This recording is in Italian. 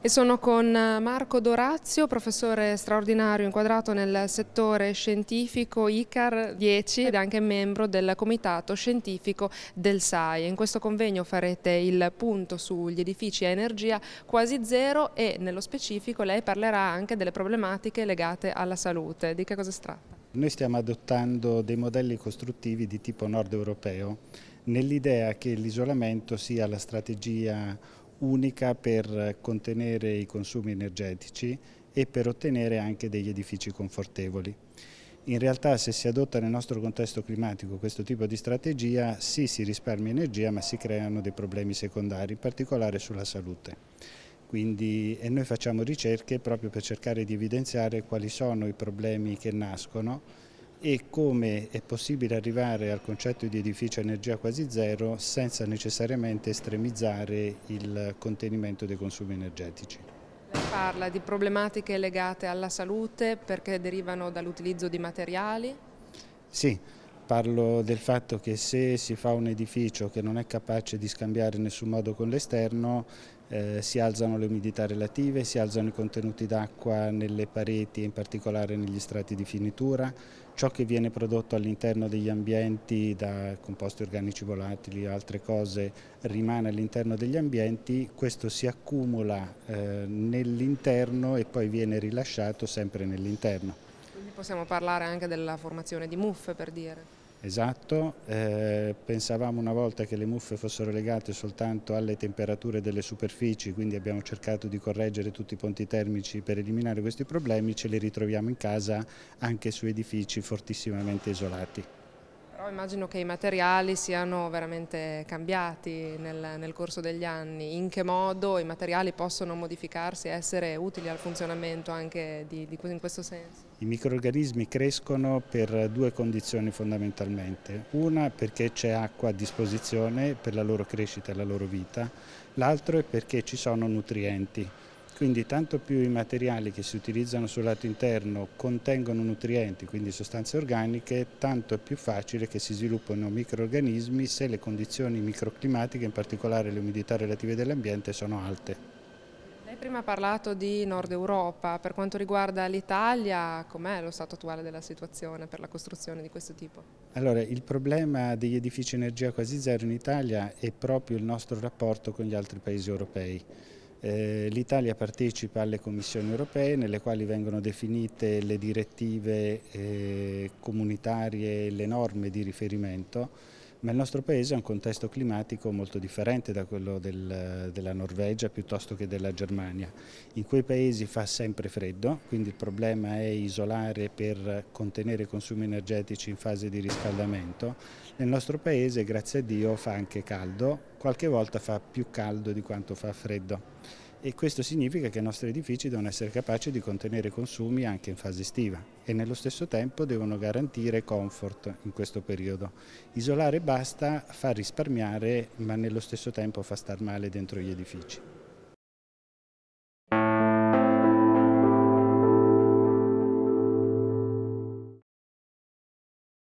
e sono con eh, Marco Dorazio, professore straordinario inquadrato nel settore scientifico ICAR 10 ed anche membro del comitato scientifico del SAI. In questo convegno farete il punto sugli edifici a energia quasi zero e nello specifico lei parlerà anche delle problematiche legate alla salute. Di che cosa si tratta? Noi stiamo adottando dei modelli costruttivi di tipo nord europeo nell'idea che l'isolamento sia la strategia unica per contenere i consumi energetici e per ottenere anche degli edifici confortevoli. In realtà se si adotta nel nostro contesto climatico questo tipo di strategia, sì si risparmia energia ma si creano dei problemi secondari, in particolare sulla salute. Quindi, e noi facciamo ricerche proprio per cercare di evidenziare quali sono i problemi che nascono e come è possibile arrivare al concetto di edificio a energia quasi zero senza necessariamente estremizzare il contenimento dei consumi energetici. parla di problematiche legate alla salute perché derivano dall'utilizzo di materiali? Sì, Parlo del fatto che se si fa un edificio che non è capace di scambiare in nessun modo con l'esterno, eh, si alzano le umidità relative, si alzano i contenuti d'acqua nelle pareti e in particolare negli strati di finitura, ciò che viene prodotto all'interno degli ambienti da composti organici volatili o altre cose rimane all'interno degli ambienti, questo si accumula eh, nell'interno e poi viene rilasciato sempre nell'interno. Possiamo parlare anche della formazione di muffe per dire. Esatto, eh, pensavamo una volta che le muffe fossero legate soltanto alle temperature delle superfici, quindi abbiamo cercato di correggere tutti i ponti termici per eliminare questi problemi, ce li ritroviamo in casa anche su edifici fortissimamente isolati. Però immagino che i materiali siano veramente cambiati nel, nel, corso degli anni, in che modo i materiali possono modificarsi e essere utili al funzionamento anche di, di, in questo senso? I microorganismi crescono per due condizioni fondamentalmente, una perché c'è acqua a disposizione per la loro crescita e la loro vita, l'altro è perché ci sono nutrienti. Quindi tanto più i materiali che si utilizzano sul lato interno contengono nutrienti, quindi sostanze organiche, tanto è più facile che si sviluppino microorganismi se le condizioni microclimatiche, in particolare le umidità relative dell'ambiente, sono alte. Lei prima ha parlato di Nord Europa, per quanto riguarda l'Italia, com'è lo stato attuale della situazione per la costruzione di questo tipo? Allora, il problema degli edifici energia quasi zero in Italia è proprio il nostro rapporto con gli altri paesi europei. Eh, L'Italia partecipa alle commissioni europee nelle quali vengono definite le direttive eh, comunitarie e le norme di riferimento ma il nostro paese ha un contesto climatico molto differente da quello del, della Norvegia piuttosto che della Germania. In quei paesi fa sempre freddo, quindi il problema è isolare per contenere i consumi energetici in fase di riscaldamento. Nel nostro paese, grazie a Dio, fa anche caldo, qualche volta fa più caldo di quanto fa freddo e questo significa che i nostri edifici devono essere capaci di contenere consumi anche in fase estiva e nello stesso tempo devono garantire comfort in questo periodo. Isolare basta fa risparmiare ma nello stesso tempo fa star male dentro gli edifici.